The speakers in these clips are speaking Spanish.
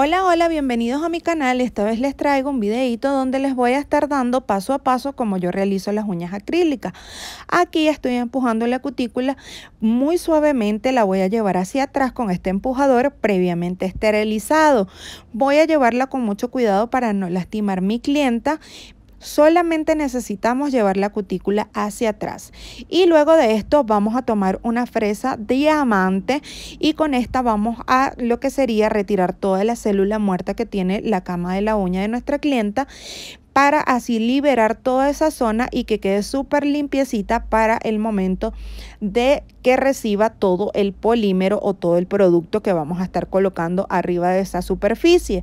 Hola, hola, bienvenidos a mi canal. Esta vez les traigo un videito donde les voy a estar dando paso a paso como yo realizo las uñas acrílicas. Aquí estoy empujando la cutícula muy suavemente, la voy a llevar hacia atrás con este empujador previamente esterilizado. Voy a llevarla con mucho cuidado para no lastimar mi clienta, Solamente necesitamos llevar la cutícula hacia atrás. Y luego de esto vamos a tomar una fresa diamante y con esta vamos a lo que sería retirar toda la célula muerta que tiene la cama de la uña de nuestra clienta para así liberar toda esa zona y que quede súper limpiecita para el momento de que reciba todo el polímero o todo el producto que vamos a estar colocando arriba de esa superficie.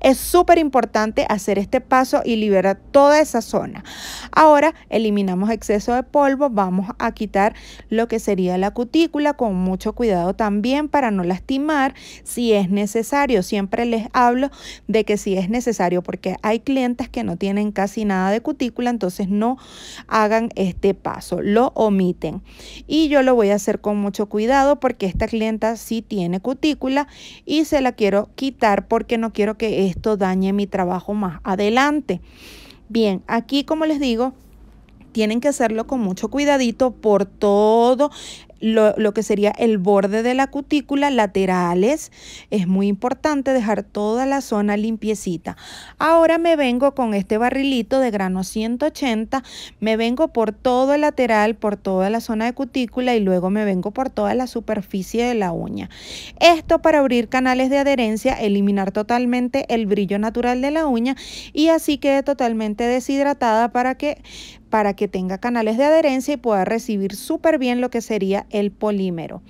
Es súper importante hacer este paso y liberar toda esa zona. Ahora eliminamos exceso de polvo, vamos a quitar lo que sería la cutícula con mucho cuidado también para no lastimar si es necesario. Siempre les hablo de que si es necesario porque hay clientes que no tienen casi nada de cutícula, entonces no hagan este paso, lo omiten. Y yo lo voy a hacer con mucho cuidado porque esta clienta sí tiene cutícula y se la quiero quitar porque no quiero que esto dañe mi trabajo más adelante. Bien, aquí como les digo, tienen que hacerlo con mucho cuidadito por todo lo, que sería el borde de la cutícula, laterales. Es muy importante dejar toda la zona limpiecita. Ahora me vengo con este barrilito de grano 180, me vengo por todo el lateral, por toda la zona de cutícula y luego me vengo por toda la superficie de la uña. Esto para abrir canales de adherencia, eliminar totalmente el brillo natural de la uña y así quede totalmente deshidratada para que para que tenga canales de adherencia y pueda recibir súper bien lo que sería el polímero.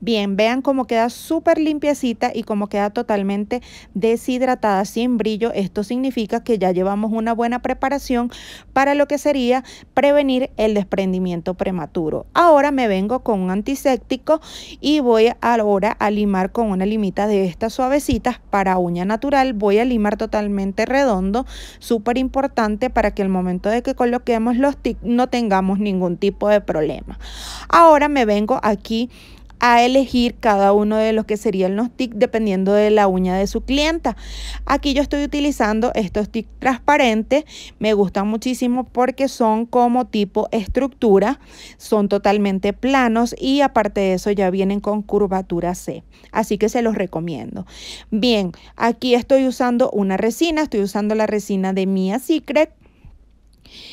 Bien, vean cómo queda súper limpiecita y cómo queda totalmente deshidratada, sin brillo. Esto significa que ya llevamos una buena preparación para lo que sería prevenir el desprendimiento prematuro. Ahora me vengo con un antiséptico y voy ahora a limar con una limita de estas suavecitas para uña natural. Voy a limar totalmente redondo, súper importante para que el momento de que coloquemos no tengamos ningún tipo de problema. Ahora me vengo aquí a elegir cada uno de los que serían los tic dependiendo de la uña de su clienta. Aquí yo estoy utilizando estos tic transparentes, me gustan muchísimo porque son como tipo estructura, son totalmente planos y aparte de eso ya vienen con curvatura C, así que se los recomiendo. Bien, aquí estoy usando una resina, estoy usando la resina de Mia Secret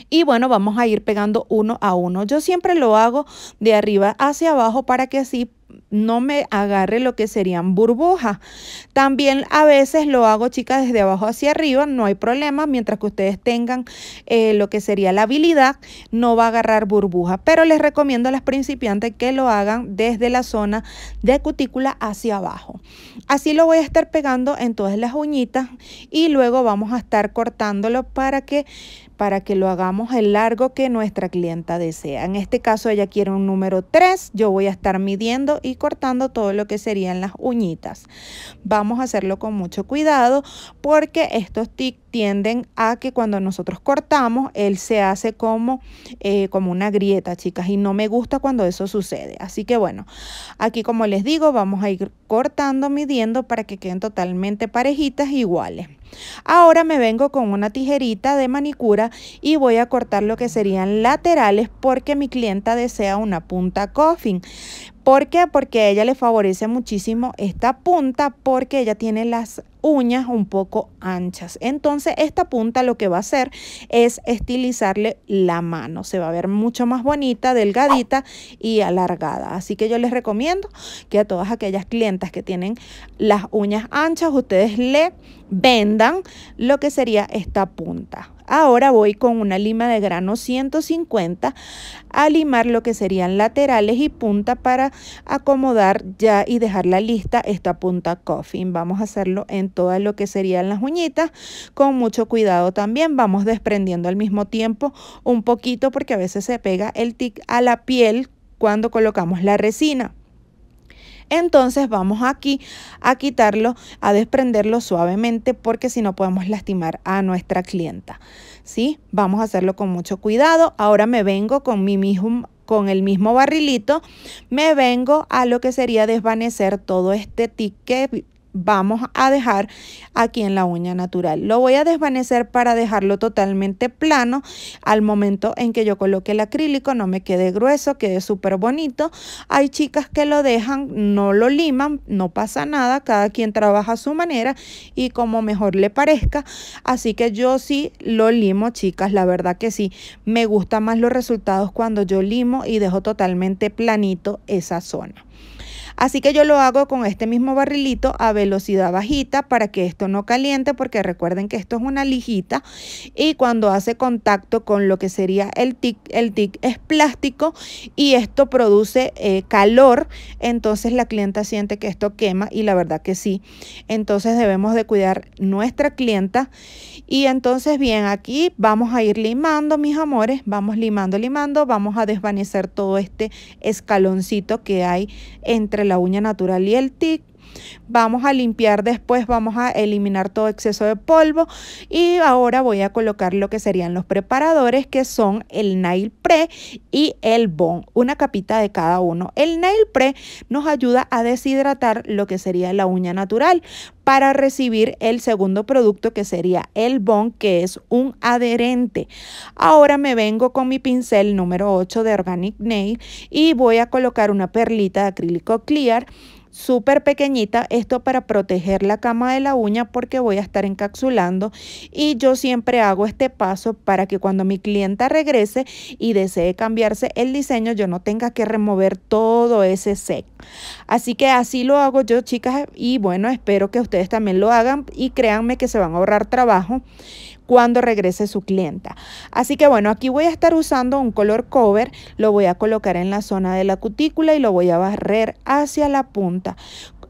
y bueno, vamos a ir pegando uno a uno. Yo siempre lo hago de arriba hacia abajo para que así no me agarre lo que serían burbujas. También a veces lo hago, chicas, desde abajo hacia arriba, no hay problema. Mientras que ustedes tengan eh, lo que sería la habilidad, no va a agarrar burbuja. Pero les recomiendo a las principiantes que lo hagan desde la zona de cutícula hacia abajo. Así lo voy a estar pegando en todas las uñitas y luego vamos a estar cortándolo para que para que lo hagamos el largo que nuestra clienta desea. En este caso ella quiere un número 3, yo voy a estar midiendo y cortando todo lo que serían las uñitas. Vamos a hacerlo con mucho cuidado porque estos tics tienden a que cuando nosotros cortamos, él se hace como, eh, como una grieta, chicas, y no me gusta cuando eso sucede. Así que bueno, aquí como les digo, vamos a ir cortando, midiendo para que queden totalmente parejitas iguales. Ahora me vengo con una tijerita de manicura y voy a cortar lo que serían laterales porque mi clienta desea una punta coffin. ¿Por qué? Porque a ella le favorece muchísimo esta punta porque ella tiene las uñas un poco anchas. Entonces esta punta lo que va a hacer es estilizarle la mano. Se va a ver mucho más bonita, delgadita y alargada. Así que yo les recomiendo que a todas aquellas clientas que tienen las uñas anchas, ustedes le vendan lo que sería esta punta. Ahora voy con una lima de grano 150 a limar lo que serían laterales y punta para acomodar ya y dejarla lista esta punta coffin. Vamos a hacerlo en todas lo que serían las uñitas con mucho cuidado también. Vamos desprendiendo al mismo tiempo un poquito porque a veces se pega el tic a la piel cuando colocamos la resina. Entonces vamos aquí a quitarlo, a desprenderlo suavemente porque si no podemos lastimar a nuestra clienta. ¿Sí? Vamos a hacerlo con mucho cuidado. Ahora me vengo con mi mismo con el mismo barrilito, me vengo a lo que sería desvanecer todo este ticket vamos a dejar aquí en la uña natural. Lo voy a desvanecer para dejarlo totalmente plano al momento en que yo coloque el acrílico, no me quede grueso, quede súper bonito. Hay chicas que lo dejan, no lo liman, no pasa nada, cada quien trabaja a su manera y como mejor le parezca. Así que yo sí lo limo, chicas, la verdad que sí. Me gustan más los resultados cuando yo limo y dejo totalmente planito esa zona. Así que yo lo hago con este mismo barrilito a velocidad bajita para que esto no caliente porque recuerden que esto es una lijita y cuando hace contacto con lo que sería el tic, el tic es plástico y esto produce eh, calor, entonces la clienta siente que esto quema y la verdad que sí. Entonces debemos de cuidar nuestra clienta y entonces bien, aquí vamos a ir limando mis amores, vamos limando, limando, vamos a desvanecer todo este escaloncito que hay entre la uña natural y el TIC Vamos a limpiar después, vamos a eliminar todo exceso de polvo y ahora voy a colocar lo que serían los preparadores que son el Nail Pre y el Bon, una capita de cada uno. El Nail Pre nos ayuda a deshidratar lo que sería la uña natural para recibir el segundo producto que sería el Bon que es un adherente. Ahora me vengo con mi pincel número 8 de Organic Nail y voy a colocar una perlita de acrílico clear súper pequeñita, esto para proteger la cama de la uña porque voy a estar encapsulando y yo siempre hago este paso para que cuando mi clienta regrese y desee cambiarse el diseño yo no tenga que remover todo ese set. Así que así lo hago yo chicas y bueno espero que ustedes también lo hagan y créanme que se van a ahorrar trabajo cuando regrese su clienta. Así que bueno, aquí voy a estar usando un color cover, lo voy a colocar en la zona de la cutícula y lo voy a barrer hacia la punta.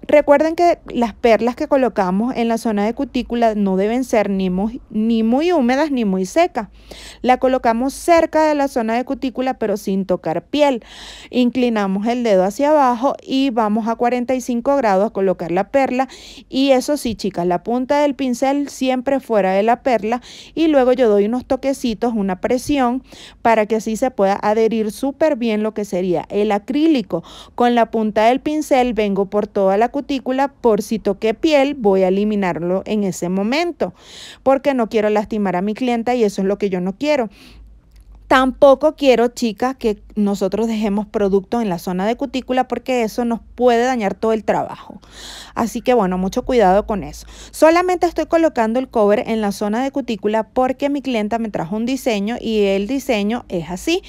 Recuerden que las perlas que colocamos en la zona de cutícula no deben ser ni muy, húmedas ni muy secas. La colocamos cerca de la zona de cutícula pero sin tocar piel. Inclinamos el dedo hacia abajo y vamos a 45 grados a colocar la perla. Y eso sí, chicas, la punta del pincel siempre fuera de la perla. Y luego yo doy unos toquecitos, una presión para que así se pueda adherir súper bien lo que sería el acrílico. Con la punta del pincel vengo por toda la cutícula, por si toqué piel, voy a eliminarlo en ese momento, porque no quiero lastimar a mi clienta y eso es lo que yo no quiero. Tampoco quiero, chicas, que nosotros dejemos productos en la zona de cutícula porque eso nos puede dañar todo el trabajo. Así que bueno, mucho cuidado con eso. Solamente estoy colocando el cover en la zona de cutícula porque mi clienta me trajo un diseño y el diseño es así.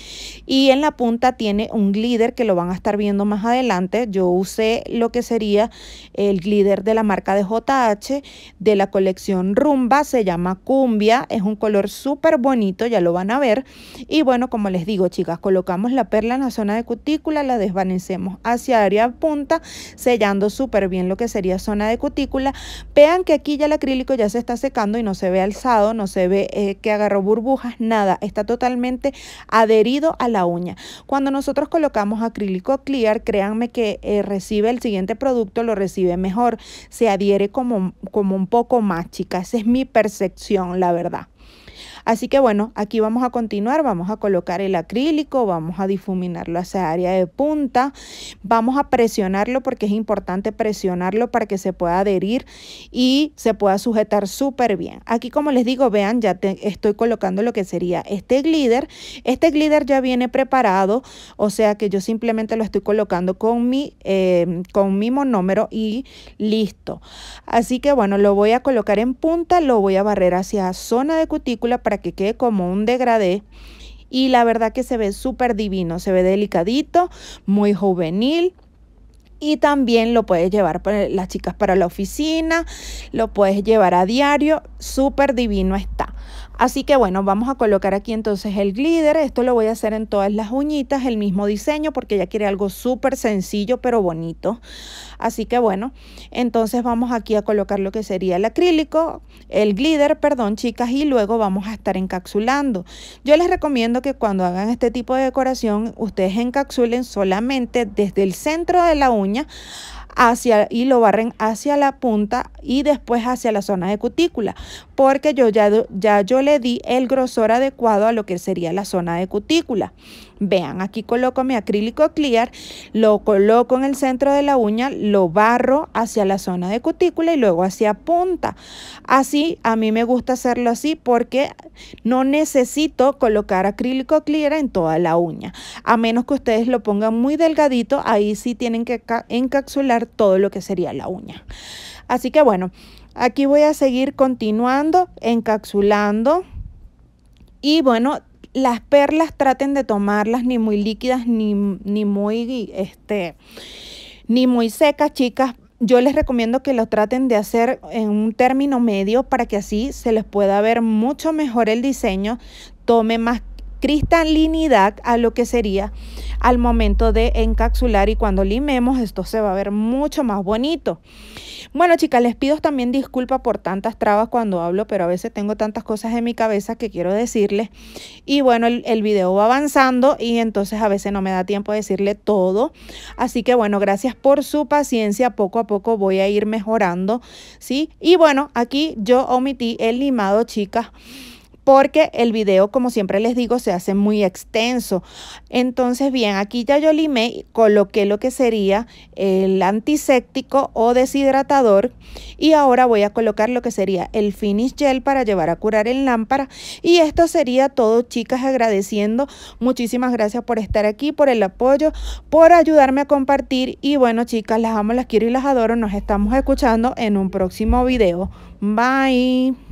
Y en la punta tiene un glitter que lo van a estar viendo más adelante. Yo usé lo que sería el glitter de la marca de JH de la colección Rumba. Se llama Cumbia. Es un color súper bonito, ya lo van a ver. Y bueno, como les digo chicas, colocamos la perla en la zona de cutícula, la desvanecemos hacia área punta, sellando súper bien lo que sería zona de cutícula. Vean que aquí ya el acrílico ya se está secando y no se ve alzado, no se ve eh, que agarró burbujas, nada. Está totalmente adherido a la uña. Cuando nosotros colocamos acrílico clear, créanme que eh, recibe el siguiente producto, lo recibe mejor, se adhiere como, como un poco más, chicas. Esa es mi percepción, la verdad. Así que bueno, aquí vamos a continuar, vamos a colocar el acrílico, vamos a difuminarlo hacia área de punta, vamos a presionarlo porque es importante presionarlo para que se pueda adherir y se pueda sujetar súper bien. Aquí como les digo, vean, ya te estoy colocando lo que sería este glider. Este glider ya viene preparado, o sea que yo simplemente lo estoy colocando con mi, em, con mi monómero y listo. Así que bueno, lo voy a colocar en punta, lo voy a barrer hacia zona de cutícula para que quede como un degradé. Y la verdad que se ve súper divino, se ve delicadito, muy juvenil. Y también lo puedes llevar las chicas para la oficina, lo puedes llevar a diario, súper divino está. Así que bueno, vamos a colocar aquí entonces el glitter. Esto lo voy a hacer en todas las uñitas, el mismo diseño, porque ella quiere algo súper sencillo, pero bonito. Así que bueno, entonces vamos aquí a colocar lo que sería el acrílico, el glitter, perdón, chicas, y luego vamos a estar encapsulando. Yo les recomiendo que cuando hagan este tipo de decoración, ustedes encapsulen solamente desde el centro de la uña hacia, y lo barren hacia la punta y después hacia la zona de cutícula, porque yo ya, ya yo le di el grosor adecuado a lo que sería la zona de cutícula. Vean, aquí coloco mi acrílico clear, lo coloco en el centro de la uña, lo barro hacia la zona de cutícula y luego hacia punta. Así, a mí me gusta hacerlo así porque no necesito colocar acrílico clear en toda la uña. A menos que ustedes lo pongan muy delgadito, ahí sí tienen que encapsular todo lo que sería la uña. Así que bueno, aquí voy a seguir continuando, encapsulando. Y bueno, las perlas traten de tomarlas ni muy líquidas ni, ni muy este ni muy secas, chicas. Yo les recomiendo que lo traten de hacer en un término medio para que así se les pueda ver mucho mejor el diseño, tome más cristalinidad a lo que sería al momento de encapsular y cuando limemos esto se va a ver mucho más bonito. Bueno chicas, les pido también disculpa por tantas trabas cuando hablo, pero a veces tengo tantas cosas en mi cabeza que quiero decirles. Y bueno, el, vídeo video va avanzando y entonces a veces no me da tiempo de decirle todo. Así que bueno, gracias por su paciencia. Poco a poco voy a ir mejorando, ¿sí? Y bueno, aquí yo omití el limado, chicas porque el video, como siempre les digo, se hace muy extenso. Entonces, bien, aquí ya yo limé y coloqué lo que sería el antiséptico o deshidratador y ahora voy a colocar lo que sería el finish gel para llevar a curar el lámpara y esto sería todo, chicas, agradeciendo. Muchísimas gracias por estar aquí, por el apoyo, por ayudarme a compartir y bueno, chicas, las amo, las quiero y las adoro. Nos estamos escuchando en un próximo video. Bye.